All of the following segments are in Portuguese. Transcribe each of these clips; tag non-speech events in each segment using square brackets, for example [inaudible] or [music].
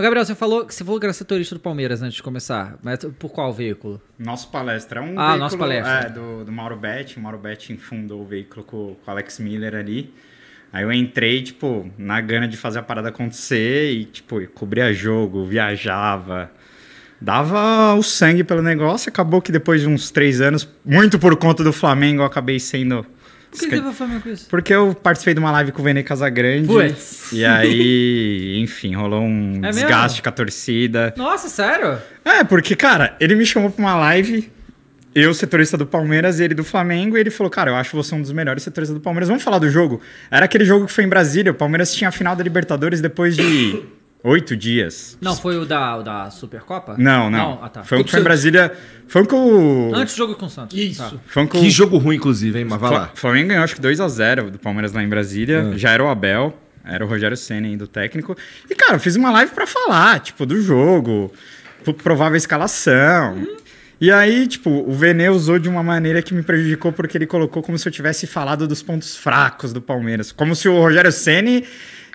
Gabriel, você falou que você falou que era setorista do Palmeiras antes de começar, mas por qual veículo? Nosso palestra. É um ah, veículo, nosso palestra. É, do, do Mauro Betti. O Mauro Betti fundou o veículo com, com o Alex Miller ali. Aí eu entrei, tipo, na gana de fazer a parada acontecer e, tipo, cobria jogo, viajava. Dava o sangue pelo negócio. Acabou que depois de uns três anos, muito por conta do Flamengo, eu acabei sendo por que, que eu vou falar com isso? Porque eu participei de uma live com o Vene Casagrande. Puts. E aí, enfim, rolou um é desgaste mesmo? com a torcida. Nossa, sério? É, porque, cara, ele me chamou pra uma live. Eu, setorista do Palmeiras, e ele do Flamengo, e ele falou: Cara, eu acho você um dos melhores setoristas do Palmeiras. Vamos falar do jogo? Era aquele jogo que foi em Brasília. O Palmeiras tinha a final da Libertadores depois de Oito dias. Não, foi o da, o da Supercopa? Não, não. não ah, tá. Foi um que foi em Brasília. Foi um o. Antes do jogo com o Santos. Isso. Tá. Um que, que, jogo ruim, inclusive, hein, mas vai lá. Flamengo ganhou acho que 2x0 do Palmeiras lá em Brasília. Ah. Já era o Abel, era o Rogério Senna ainda, o técnico. E, cara, eu fiz uma live para falar, tipo, do jogo, provável escalação. E aí, tipo, o Vene usou de uma maneira que me prejudicou, porque ele colocou como se eu tivesse falado dos pontos fracos do Palmeiras. Como se o Rogério Ceni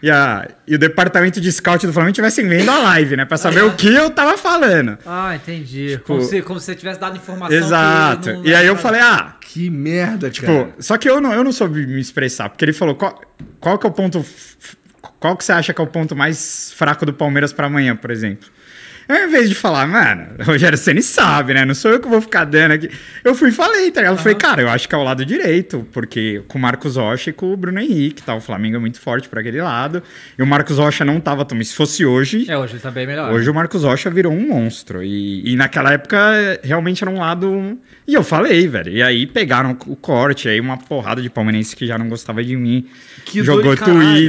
e, a, e o departamento de scout do Flamengo estivessem vendo a live, né? Pra saber é. o que eu tava falando. Ah, entendi. Tipo, como, se, como se você tivesse dado informação. Exato. Não... E aí eu falei, ah. Que merda, tipo, cara. Só que eu não, eu não soube me expressar, porque ele falou: qual, qual que é o ponto. Qual que você acha que é o ponto mais fraco do Palmeiras para amanhã, por exemplo? Ao invés de falar, mano, Rogério Senna sabe, né? Não sou eu que vou ficar dando aqui. Eu fui e falei, tá Eu uhum. falei, cara, eu acho que é o lado direito, porque com o Marcos Rocha e com o Bruno Henrique, tá? O Flamengo é muito forte para aquele lado. E o Marcos Rocha não tava tomando. Se fosse hoje. É, hoje ele tá bem melhor. Hoje o Marcos Rocha virou um monstro. E, e naquela época realmente era um lado. E eu falei, velho. E aí pegaram o corte, aí uma porrada de palmeirense que já não gostava de mim. Que jogou Twitter,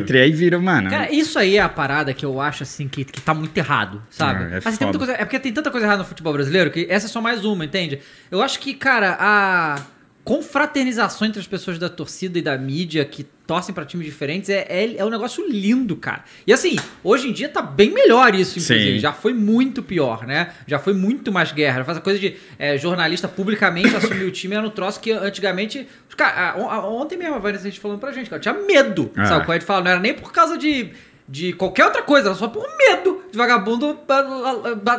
caralho. aí virou, mano. Cara, isso aí é a parada que eu acho assim que, que tá muito errado, sabe? É, é tem coisa, é porque tem tanta coisa errada no futebol brasileiro que essa é só mais uma, entende? Eu acho que, cara, a confraternização entre as pessoas da torcida e da mídia que torcem para times diferentes é, é, é, um negócio lindo, cara. E assim, hoje em dia tá bem melhor isso, inclusive. Sim. Já foi muito pior, né? Já foi muito mais guerra. Faz a coisa de é, jornalista publicamente [laughs] assumir o time era um troço que antigamente. Cara, ontem mesmo a Vanessa gente falando pra gente, cara, eu tinha medo. Ah. Sabe? Quando a gente fala, não era nem por causa de de qualquer outra coisa, só por medo de vagabundo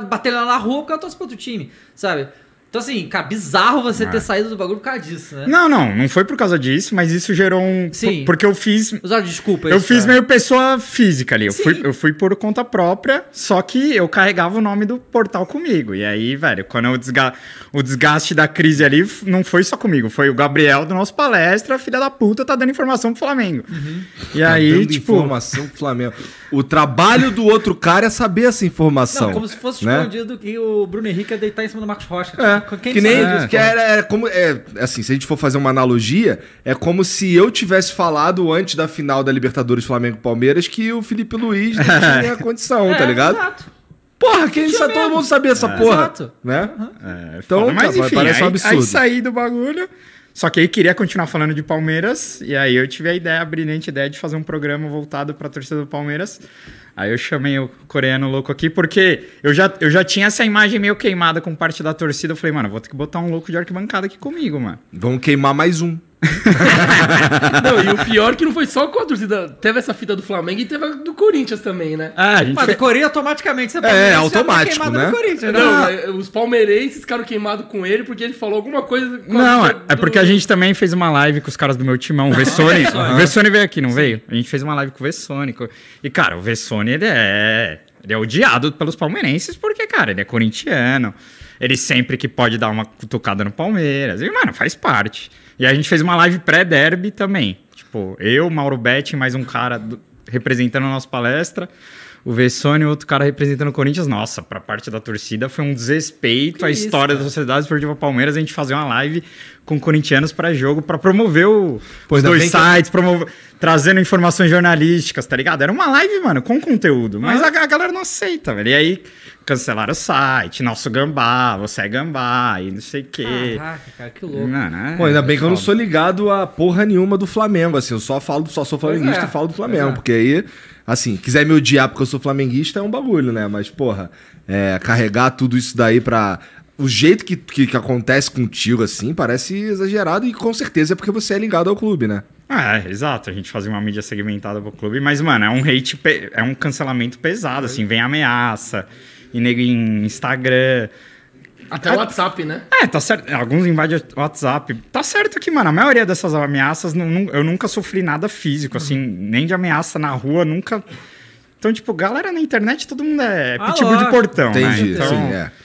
batendo lá na rua porque eu torço pro outro time, sabe? Então, assim, cara, bizarro você é. ter saído do bagulho por causa disso, né? Não, não, não foi por causa disso, mas isso gerou um. Sim. porque eu fiz. Usar desculpa, Eu isso, fiz cara. Tá? meio pessoa física ali. Eu fui, eu fui por conta própria, só que eu carregava o nome do portal comigo. E aí, velho, quando eu desga... o desgaste da crise ali não foi só comigo, foi o Gabriel do nosso palestra, filha da puta, tá dando informação pro Flamengo. Uhum. E tá aí, dando tipo. Informação pro Flamengo. O trabalho do outro cara é saber essa informação. Não, como se fosse né? escondido que o Bruno Henrique ia deitar em cima do Marcos Rocha. Tipo, é, Quem que nem é, que era, era, como é, assim, se a gente for fazer uma analogia, é como se eu tivesse falado antes da final da Libertadores Flamengo Palmeiras que o Felipe Luiz não [laughs] tinha condição, é, tá ligado? Exato. Porra, quem isso, é, todo mundo sabia essa é. porra. Exato. Né? Uhum. então, mas, tá, enfim, parece um absurdo. Aí, aí saí do bagulho. Só que aí queria continuar falando de Palmeiras, e aí eu tive a ideia, a brilhante ideia de fazer um programa voltado para a torcida do Palmeiras. Aí eu chamei o coreano louco aqui, porque eu já, eu já tinha essa imagem meio queimada com parte da torcida. Eu falei, mano, vou ter que botar um louco de arquibancada aqui comigo, mano. Vamos queimar mais um. [laughs] não, e o pior é que não foi só com a torcida. Teve essa fita do Flamengo e teve a do Corinthians também, né? Ah, a gente. Mas fe... Corinthians automaticamente você tá É, automático, né? né? Não, não, é, os palmeirenses ficaram queimados com ele porque ele falou alguma coisa. não, do... é, é porque a gente também fez uma live com os caras do meu timão, o [laughs] Vessone. o Vessone veio aqui, não Sim. veio? A gente fez uma live com o Vessone. E, cara, o Vessone, ele é. Ele é odiado pelos palmeirenses porque, cara, ele é corintiano ele sempre que pode dar uma cutucada no Palmeiras. E, mano, faz parte. E a gente fez uma live pré-derby também. Tipo, eu, Mauro Betti, mais um cara do, representando a nossa palestra. O Vessone, outro cara representando o Corinthians. Nossa, pra parte da torcida foi um desrespeito à história cara? da Sociedade Esportiva Palmeiras a gente fazer uma live com corintianos para jogo, para promover o, os dois é- sites, promover, trazendo informações jornalísticas, tá ligado? Era uma live, mano, com conteúdo. Mas ah. a, a, galera não aceita, velho. E aí cancelaram o site, nosso gambá, você é gambá e não sei o quê. Caraca, cara, que louco. Não, não é, Pô, ainda bem que eu não sou ligado a porra nenhuma do Flamengo, assim, eu só falo, só sou é. flamenguista é, e falo do Flamengo, é. porque aí, assim, quiser me odiar porque eu sou flamenguista é um bagulho, né? Mas, porra, é, carregar tudo isso daí pra o jeito que, que, que, acontece contigo, assim, parece exagerado e com certeza é porque você é ligado ao clube, né? Ah, é, exato. A gente fazia uma mídia segmentada pro clube, mas, mano, é um hate, é um cancelamento pesado, assim, vem ameaça e nego em Instagram. Até o ah, é, WhatsApp, né? É, tá certo. Alguns invadem o WhatsApp. Tá certo que, mano, a maioria dessas ameaças, não, não, eu nunca sofri nada físico, uhum. assim, nem de ameaça na rua, nunca. Então, tipo, galera na internet, todo mundo é ah, pitbull de portão, Entendi, né? Entendi, então, Sim, é.